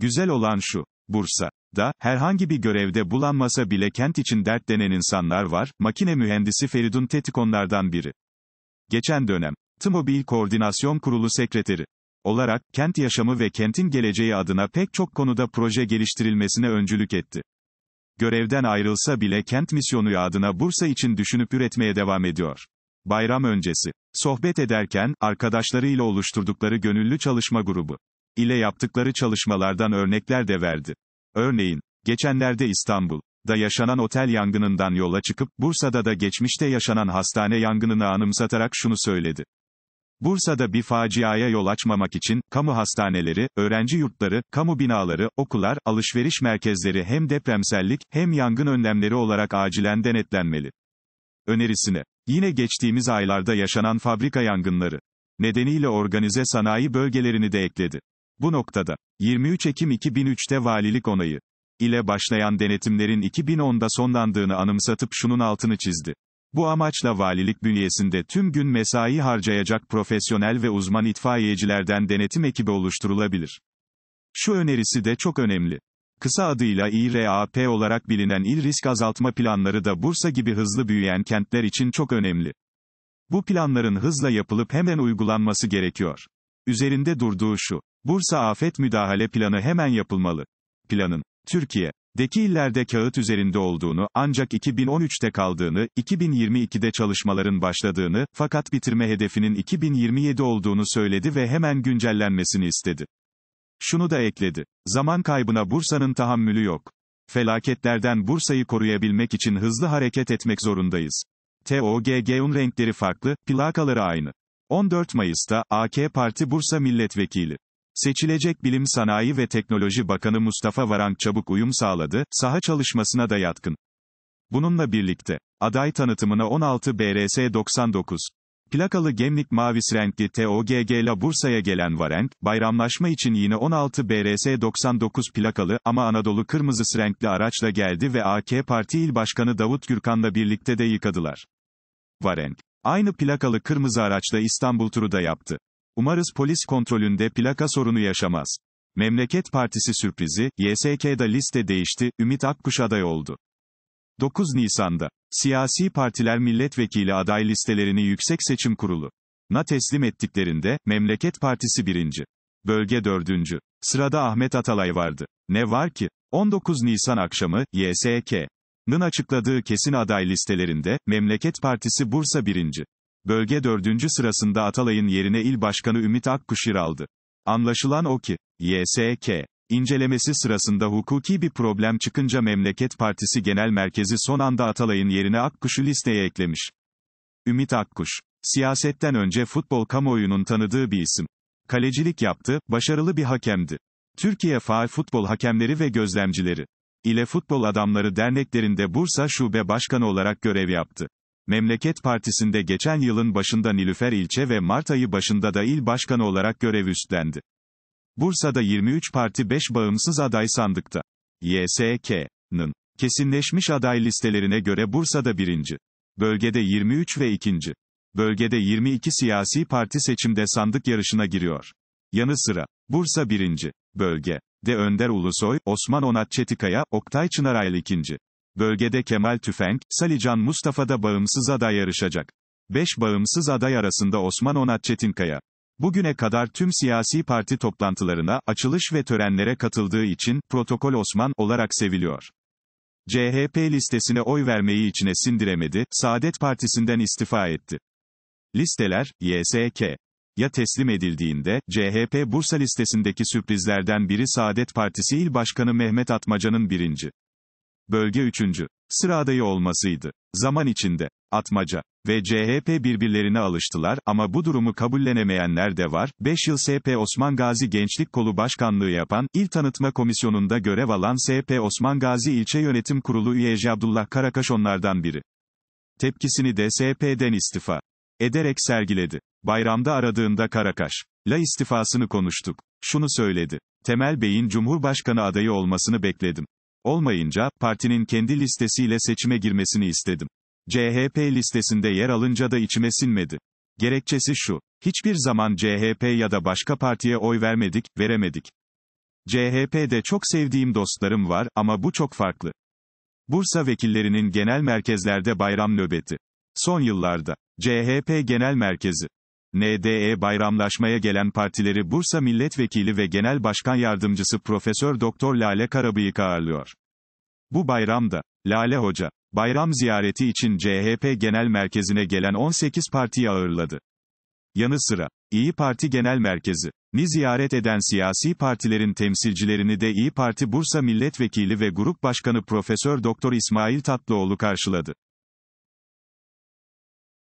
Güzel olan şu. Bursa da, herhangi bir görevde bulanmasa bile kent için dert denen insanlar var, makine mühendisi Feridun Tetikonlardan biri. Geçen dönem, TMOBİL Koordinasyon Kurulu Sekreteri olarak, kent yaşamı ve kentin geleceği adına pek çok konuda proje geliştirilmesine öncülük etti. Görevden ayrılsa bile kent misyonu adına Bursa için düşünüp üretmeye devam ediyor. Bayram öncesi, sohbet ederken, arkadaşlarıyla oluşturdukları gönüllü çalışma grubu, ile yaptıkları çalışmalardan örnekler de verdi. Örneğin, geçenlerde İstanbul'da yaşanan otel yangınından yola çıkıp Bursa'da da geçmişte yaşanan hastane yangınını anımsatarak şunu söyledi. Bursa'da bir faciaya yol açmamak için, kamu hastaneleri, öğrenci yurtları, kamu binaları, okullar, alışveriş merkezleri hem depremsellik, hem yangın önlemleri olarak acilen denetlenmeli. Önerisine. Yine geçtiğimiz aylarda yaşanan fabrika yangınları nedeniyle organize sanayi bölgelerini de ekledi. Bu noktada, 23 Ekim 2003'te valilik onayı ile başlayan denetimlerin 2010'da sonlandığını anımsatıp şunun altını çizdi. Bu amaçla valilik bünyesinde tüm gün mesai harcayacak profesyonel ve uzman itfaiyecilerden denetim ekibi oluşturulabilir. Şu önerisi de çok önemli. Kısa adıyla İRAP olarak bilinen il risk azaltma planları da Bursa gibi hızlı büyüyen kentler için çok önemli. Bu planların hızla yapılıp hemen uygulanması gerekiyor. Üzerinde durduğu şu. Bursa afet müdahale planı hemen yapılmalı. Planın, Türkiye, deki illerde kağıt üzerinde olduğunu, ancak 2013'te kaldığını, 2022'de çalışmaların başladığını, fakat bitirme hedefinin 2027 olduğunu söyledi ve hemen güncellenmesini istedi. Şunu da ekledi. Zaman kaybına Bursa'nın tahammülü yok. Felaketlerden Bursa'yı koruyabilmek için hızlı hareket etmek zorundayız. TOGG'un renkleri farklı, plakaları aynı. 14 Mayıs'ta, AK Parti Bursa Milletvekili Seçilecek Bilim Sanayi ve Teknoloji Bakanı Mustafa Varank çabuk uyum sağladı, saha çalışmasına da yatkın. Bununla birlikte, aday tanıtımına 16 BRS 99. Plakalı gemlik mavis renkli TOGG ile Bursa'ya gelen Varank, bayramlaşma için yine 16 BRS 99 plakalı ama Anadolu kırmızısı renkli araçla geldi ve AK Parti İl Başkanı Davut Gürkan'la birlikte de yıkadılar. Varank aynı plakalı kırmızı araçla İstanbul turu da yaptı. Umarız polis kontrolünde plaka sorunu yaşamaz. Memleket Partisi sürprizi, YSK'da liste değişti, Ümit Akkuş aday oldu. 9 Nisan'da, siyasi partiler milletvekili aday listelerini Yüksek Seçim Kurulu na teslim ettiklerinde, Memleket Partisi birinci, Bölge dördüncü, Sırada Ahmet Atalay vardı. Ne var ki? 19 Nisan akşamı, YSK'nın açıkladığı kesin aday listelerinde, Memleket Partisi Bursa birinci. Bölge dördüncü sırasında Atalay'ın yerine il başkanı Ümit Akkuş yer aldı. Anlaşılan o ki, YSK, incelemesi sırasında hukuki bir problem çıkınca Memleket Partisi Genel Merkezi son anda Atalay'ın yerine Akkuş'u listeye eklemiş. Ümit Akkuş, siyasetten önce futbol kamuoyunun tanıdığı bir isim. Kalecilik yaptı, başarılı bir hakemdi. Türkiye Faal Futbol Hakemleri ve Gözlemcileri ile Futbol Adamları Derneklerinde Bursa Şube Başkanı olarak görev yaptı. Memleket Partisi'nde geçen yılın başında Nilüfer ilçe ve Mart ayı başında da il başkanı olarak görev üstlendi. Bursa'da 23 parti 5 bağımsız aday sandıkta. YSK'nın kesinleşmiş aday listelerine göre Bursa'da birinci, Bölgede 23 ve ikinci, Bölgede 22 siyasi parti seçimde sandık yarışına giriyor. Yanı sıra, Bursa birinci, Bölge. De Önder Ulusoy, Osman Onat Çetikaya, Oktay Çınaraylı ikinci bölgede Kemal Tüfenk, Salican Mustafa'da bağımsız aday yarışacak. 5 bağımsız aday arasında Osman Onat Çetinkaya. Bugüne kadar tüm siyasi parti toplantılarına, açılış ve törenlere katıldığı için, protokol Osman, olarak seviliyor. CHP listesine oy vermeyi içine sindiremedi, Saadet Partisi'nden istifa etti. Listeler, YSK. Ya teslim edildiğinde, CHP Bursa listesindeki sürprizlerden biri Saadet Partisi İl Başkanı Mehmet Atmaca'nın birinci bölge üçüncü sıradayı olmasıydı. Zaman içinde, Atmaca ve CHP birbirlerine alıştılar ama bu durumu kabullenemeyenler de var. 5 yıl SP Osman Gazi Gençlik Kolu Başkanlığı yapan, İl Tanıtma Komisyonu'nda görev alan SP Osman Gazi İlçe Yönetim Kurulu Üyesi Abdullah Karakaş onlardan biri. Tepkisini de SP'den istifa ederek sergiledi. Bayramda aradığında Karakaş, la istifasını konuştuk. Şunu söyledi. Temel Bey'in Cumhurbaşkanı adayı olmasını bekledim. Olmayınca, partinin kendi listesiyle seçime girmesini istedim. CHP listesinde yer alınca da içime sinmedi. Gerekçesi şu. Hiçbir zaman CHP ya da başka partiye oy vermedik, veremedik. CHP'de çok sevdiğim dostlarım var ama bu çok farklı. Bursa vekillerinin genel merkezlerde bayram nöbeti. Son yıllarda CHP genel merkezi NDE bayramlaşmaya gelen partileri Bursa Milletvekili ve Genel Başkan Yardımcısı Profesör Doktor Lale Karabıyık ağırlıyor. Bu bayramda, Lale Hoca, bayram ziyareti için CHP Genel Merkezi'ne gelen 18 partiyi ağırladı. Yanı sıra, İyi Parti Genel Merkezi, ni ziyaret eden siyasi partilerin temsilcilerini de İyi Parti Bursa Milletvekili ve Grup Başkanı Profesör Doktor İsmail Tatlıoğlu karşıladı.